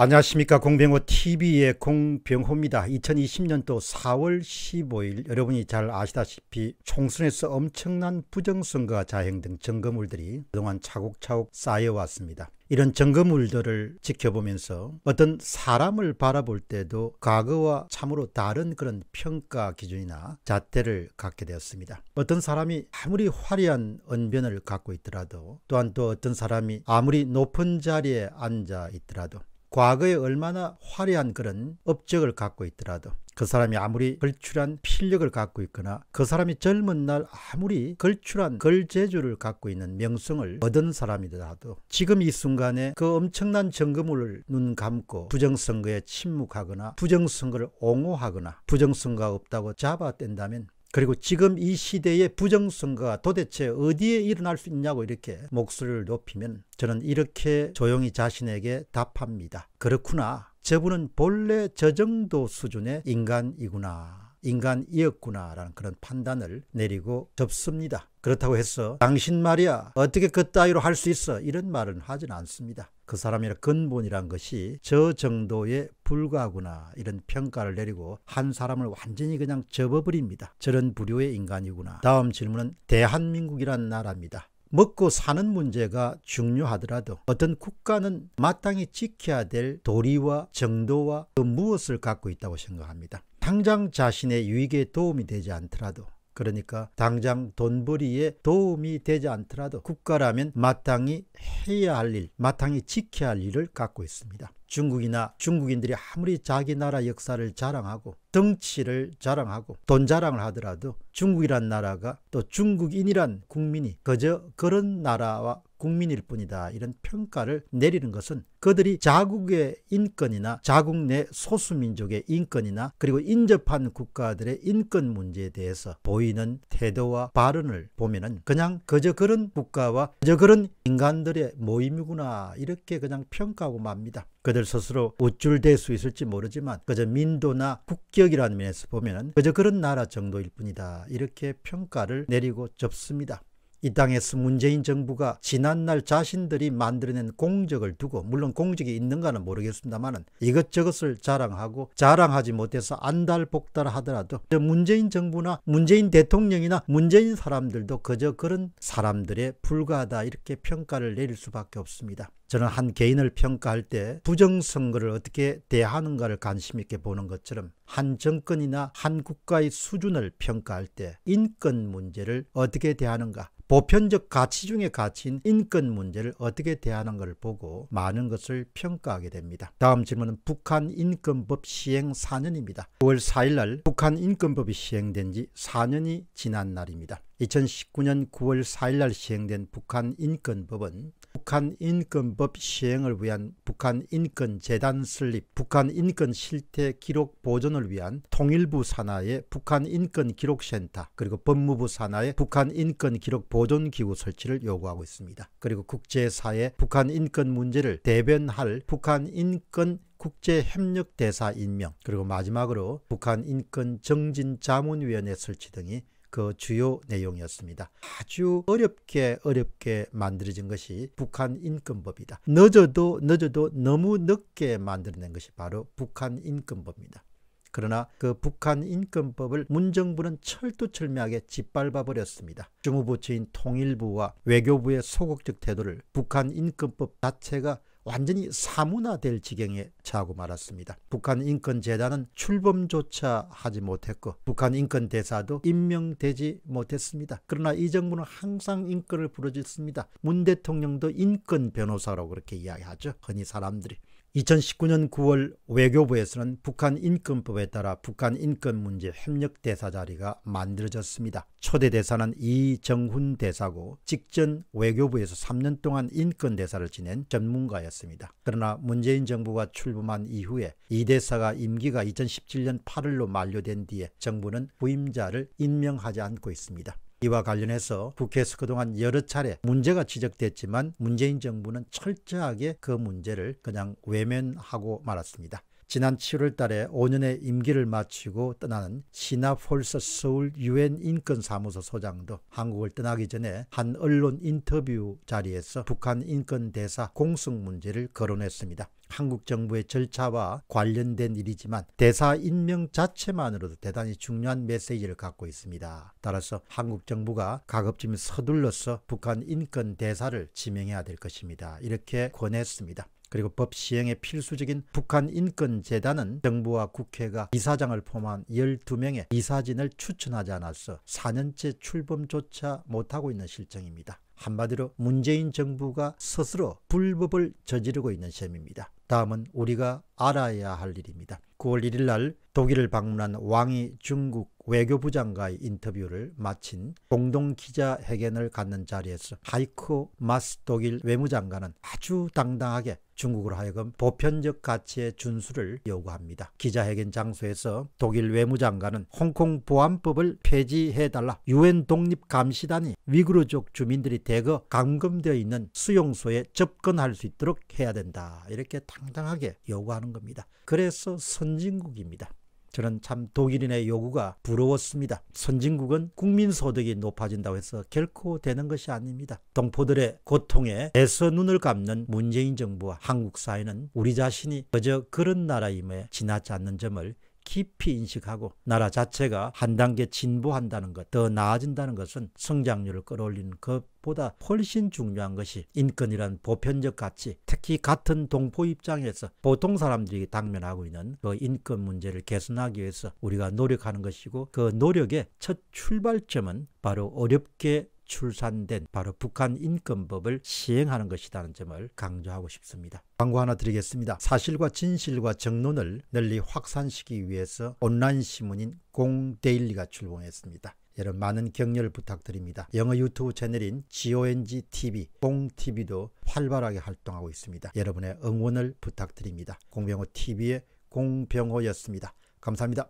안녕하십니까 공병호 TV의 공병호입니다. 2020년도 4월 15일 여러분이 잘 아시다시피 총선에서 엄청난 부정선거와 자행 등 점검물들이 그동안 차곡차곡 쌓여왔습니다. 이런 점검물들을 지켜보면서 어떤 사람을 바라볼 때도 과거와 참으로 다른 그런 평가 기준이나 잣대를 갖게 되었습니다. 어떤 사람이 아무리 화려한 언변을 갖고 있더라도 또한 또 어떤 사람이 아무리 높은 자리에 앉아 있더라도 과거에 얼마나 화려한 그런 업적을 갖고 있더라도 그 사람이 아무리 걸출한 필력을 갖고 있거나 그 사람이 젊은 날 아무리 걸출한 걸재주를 갖고 있는 명성을 얻은 사람이더라도 지금 이 순간에 그 엄청난 정금을 눈 감고 부정선거에 침묵하거나 부정선거를 옹호하거나 부정선거가 없다고 잡아뗀다면 그리고 지금 이 시대의 부정선거가 도대체 어디에 일어날 수 있냐고 이렇게 목소리를 높이면 저는 이렇게 조용히 자신에게 답합니다. 그렇구나. 저분은 본래 저 정도 수준의 인간이구나. 인간이었구나라는 그런 판단을 내리고 접습니다. 그렇다고 해서 당신 말이야 어떻게 그 따위로 할 수 있어 이런 말은 하진 않습니다. 그사람의 근본이란 것이 저 정도에 불과하구나 이런 평가를 내리고 한 사람을 완전히 그냥 접어버립니다. 저런 부류의 인간이구나. 다음 질문은 대한민국이란 나라입니다. 먹고 사는 문제가 중요하더라도 어떤 국가는 마땅히 지켜야 될 도리와 정도와 그 무엇을 갖고 있다고 생각합니다. 당장 자신의 유익에 도움이 되지 않더라도 그러니까 당장 돈벌이에 도움이 되지 않더라도 국가라면 마땅히 해야 할 일, 마땅히 지켜야 할 일을 갖고 있습니다. 중국이나 중국인들이 아무리 자기 나라 역사를 자랑하고 덩치를 자랑하고 돈 자랑을 하더라도 중국이란 나라가 또 중국인이란 국민이 그저 그런 나라와 국민일 뿐이다. 이런 평가를 내리는 것은 그들이 자국의 인권이나 자국 내 소수민족의 인권이나 그리고 인접한 국가들의 인권 문제에 대해서 보이는 태도와 발언을 보면은 그냥 그저 그런 국가와 그저 그런 인간들의 모임이구나 이렇게 그냥 평가하고 맙니다. 그들 스스로 우쭐될 수 있을지 모르지만 그저 민도나 국격이라는 면에서 보면은 그저 그런 나라 정도일 뿐이다 이렇게 평가를 내리고 접습니다. 이 땅에서 문재인 정부가 지난날 자신들이 만들어낸 공적을 두고 물론 공적이 있는가는 모르겠습니다만 이것저것을 자랑하고 자랑하지 못해서 안달복달 하더라도 문재인 정부나 문재인 대통령이나 문재인 사람들도 그저 그런 사람들에 불과하다 이렇게 평가를 내릴 수밖에 없습니다. 저는 한 개인을 평가할 때 부정선거를 어떻게 대하는가를 관심 있게 보는 것처럼 한 정권이나 한 국가의 수준을 평가할 때 인권 문제를 어떻게 대하는가 보편적 가치 중에 가치인 인권 문제를 어떻게 대하는걸 보고 많은 것을 평가하게 됩니다. 다음 질문은 북한 인권법 시행 4년입니다. 9월 4일 날 북한 인권법이 시행된 지 4년이 지난 날입니다. 2019년 9월 4일날 시행된 북한 인권법은 북한 인권법 시행을 위한 북한 인권재단 설립, 북한 인권 실태 기록 보존을 위한 통일부 산하의 북한 인권 기록센터, 그리고 법무부 산하의 북한 인권 기록 보존 기구 설치를 요구하고 있습니다. 그리고 국제사회 북한 인권 문제를 대변할 북한 인권 국제협력대사 임명, 그리고 마지막으로 북한 인권 정진자문위원회 설치 등이 그 주요 내용이었습니다. 아주 어렵게 어렵게 만들어진 것이 북한 인권법이다. 늦어도 늦어도 너무 늦게 만들어낸 것이 바로 북한 인권법입니다. 그러나 그 북한 인권법을 문정부는 철두철미하게 짓밟아 버렸습니다. 주무부처인 통일부와 외교부의 소극적 태도를 북한 인권법 자체가 완전히 사문화될 지경에 처하고 말았습니다. 북한 인권재단은 출범조차 하지 못했고 북한 인권대사도 임명되지 못했습니다. 그러나 이 정부는 항상 인권을 부르짖습니다. 문 대통령도 인권 변호사라고 그렇게 이야기하죠. 흔히 사람들이. 2019년 9월 외교부에서는 북한 인권법에 따라 북한 인권 문제 협력 대사 자리가 만들어졌습니다. 초대 대사는 이정훈 대사고 직전 외교부에서 3년 동안 인권 대사를 지낸 전문가였습니다. 그러나 문재인 정부가 출범한 이후에 이 대사가 임기가 2017년 8월로 만료된 뒤에 정부는 부임자를 임명하지 않고 있습니다. 이와 관련해서 국회에서 그동안 여러 차례 문제가 지적됐지만 문재인 정부는 철저하게 그 문제를 그냥 외면하고 말았습니다. 지난 7월 달에 5년의 임기를 마치고 떠나는 시나 폴서 서울 유엔 인권사무소 소장도 한국을 떠나기 전에 한 언론 인터뷰 자리에서 북한 인권 대사 공석 문제를 거론했습니다. 한국 정부의 절차와 관련된 일이지만 대사 임명 자체만으로도 대단히 중요한 메시지를 갖고 있습니다. 따라서 한국 정부가 가급적 서둘러서 북한 인권 대사를 지명해야 될 것입니다. 이렇게 권했습니다. 그리고 법시행에 필수적인 북한 인권재단은 정부와 국회가 이사장을 포함한 12명의 이사진을 추천하지 않아서 4년째 출범조차 못하고 있는 실정입니다. 한마디로 문재인 정부가 스스로 불법을 저지르고 있는 셈입니다. 다음은 우리가 알아야 할 일입니다. 9월 1일 날 독일을 방문한 왕이 중국 외교부 장과의 인터뷰를 마친 공동 기자회견을 갖는 자리에서 하이코 마스 독일 외무장관은 아주 당당하게 중국으로 하여금 보편적 가치의 준수를 요구합니다. 기자회견 장소에서 독일 외무장관은 홍콩 보안법을 폐지해달라 유엔 독립 감시단이 위구르족 주민들이 대거 감금되어 있는 수용소에 접근할 수 있도록 해야 된다. 이렇게 당당하게 요구하는 겁니다. 그래서 선진국입니다. 저는 참 독일인의 요구가 부러웠습니다. 선진국은 국민소득이 높아진다고 해서 결코 되는 것이 아닙니다. 동포들의 고통에 애써 눈을 감는 문재인 정부와 한국 사회는 우리 자신이 그저 그런 나라임에 지나지 않는 점을 깊이 인식하고 나라 자체가 한 단계 진보한다는 것, 더 나아진다는 것은 성장률을 끌어올리는 것보다 훨씬 중요한 것이 인권이란 보편적 가치, 특히 같은 동포 입장에서 보통 사람들이 당면하고 있는 그 인권 문제를 개선하기 위해서 우리가 노력하는 것이고 그 노력의 첫 출발점은 바로 어렵게 출산된 바로 북한 인권법을 시행하는 것이라는 점을 강조하고 싶습니다. 광고 하나 드리겠습니다. 사실과 진실과 정론을 널리 확산시키기 위해서 온라인 신문인 공데일리가 출범했습니다. 여러분 많은 격려를 부탁드립니다. 영어 유튜브 채널인 GONGTV, 공TV도 활발하게 활동하고 있습니다. 여러분의 응원을 부탁드립니다. 공병호TV의 공병호였습니다. 감사합니다.